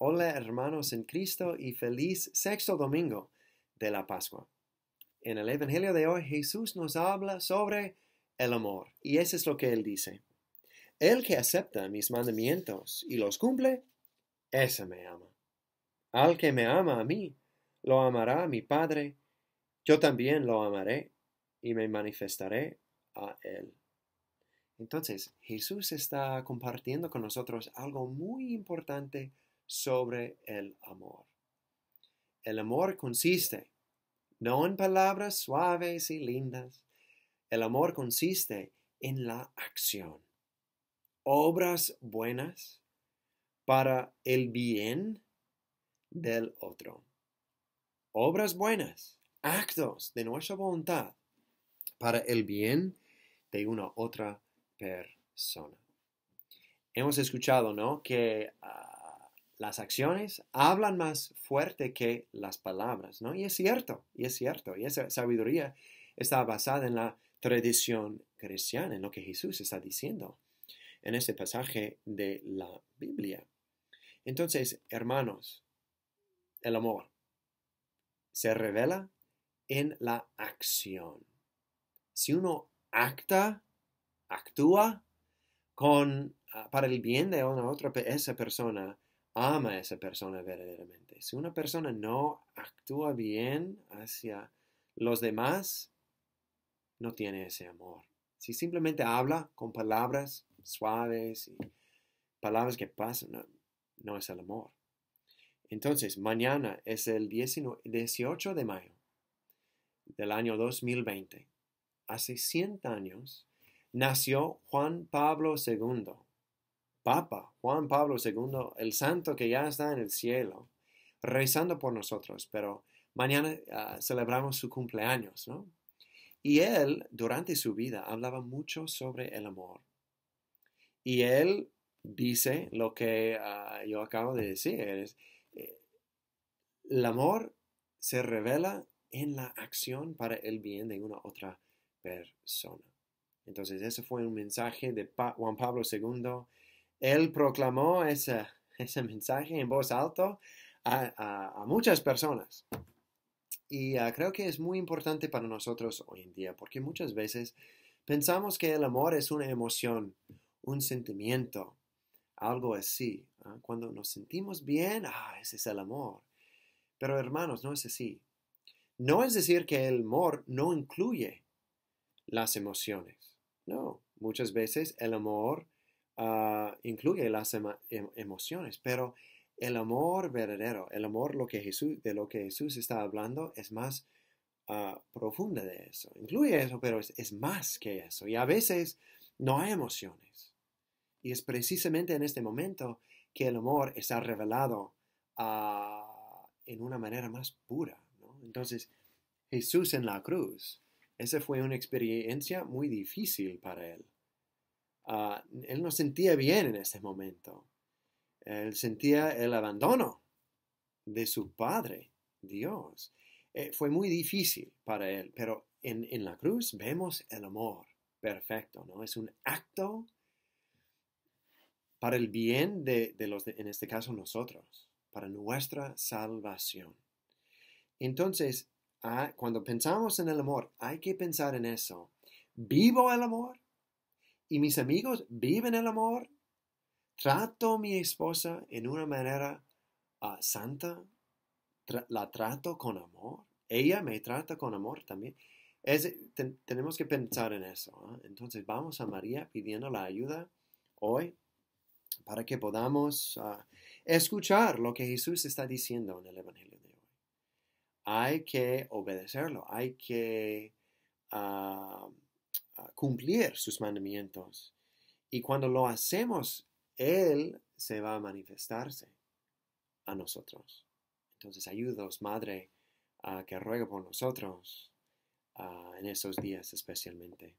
Hola hermanos en Cristo y feliz sexto domingo de la Pascua. En el Evangelio de hoy Jesús nos habla sobre el amor y eso es lo que él dice. El que acepta mis mandamientos y los cumple, ese me ama. Al que me ama a mí, lo amará mi Padre, yo también lo amaré y me manifestaré a él. Entonces Jesús está compartiendo con nosotros algo muy importante sobre el amor. El amor consiste no en palabras suaves y lindas, el amor consiste en la acción. Obras buenas para el bien del otro. Obras buenas, actos de nuestra voluntad para el bien de una otra persona. Hemos escuchado, ¿no? Que ah, las acciones hablan más fuerte que las palabras, ¿no? Y es cierto, y es cierto, y esa sabiduría está basada en la tradición cristiana, en lo que Jesús está diciendo en ese pasaje de la Biblia. Entonces, hermanos, el amor se revela en la acción. Si uno acta, actúa con, ah, para el bien de una otra esa persona, ama a esa persona verdaderamente. Si una persona no actúa bien hacia los demás, no tiene ese amor. Si simplemente habla con palabras suaves y palabras que pasan, no, es el amor. Entonces, mañana es el 18 de mayo del año 2020. Hace 100 años nació Juan Pablo II Papa Juan Pablo II, el santo que ya está en el cielo, rezando por nosotros, pero mañana ah, celebramos su cumpleaños, ¿no? Y él, durante su vida, hablaba mucho sobre el amor. Y él dice lo que ah, yo acabo de decir, es, eh, el amor se revela en la acción para el bien de una otra persona. Entonces, ese fue un mensaje de Juan Pablo II él proclamó ese, mensaje en voz alta a, muchas personas. Y ah, creo que es muy importante para nosotros hoy en día, porque muchas veces pensamos que el amor es una emoción, un sentimiento, algo así. Ah, cuando nos sentimos bien, ah, ese es el amor. Pero hermanos, no es así. No es decir que el amor no incluye las emociones. No, muchas veces el amor Ah, incluye las em, emociones, pero el amor verdadero, el amor lo que Jesús, de lo que Jesús está hablando es más ah, profundo profunda de eso. Incluye eso, pero es, más que eso. Y a veces no hay emociones. Y es precisamente en este momento que el amor está revelado ah, en una manera más pura. Entonces, Jesús en la cruz, esa fue una experiencia muy difícil para él. Ah, él no sentía bien en ese momento. Él sentía el abandono de su Padre, Dios. Eh, fue muy difícil para él, pero en, la cruz vemos el amor perfecto, ¿no? Es un acto para el bien de, los, en este caso nosotros, para nuestra salvación. Entonces, ah, cuando pensamos en el amor, hay que pensar en eso. ¿Vivo el amor? y mis amigos viven el amor. Trato a mi esposa en una manera ah, santa. la trato con amor. Ella me trata con amor también. tenemos que pensar en eso. ¿ah? Entonces vamos a María pidiendo la ayuda hoy para que podamos ah, escuchar lo que Jesús está diciendo en el Evangelio de hoy. Hay que obedecerlo, hay que cumplir sus mandamientos. Y cuando lo hacemos, Él se va a manifestarse a nosotros. Entonces ayúdanos, Madre, a que ruegue por nosotros ah, en esos días especialmente.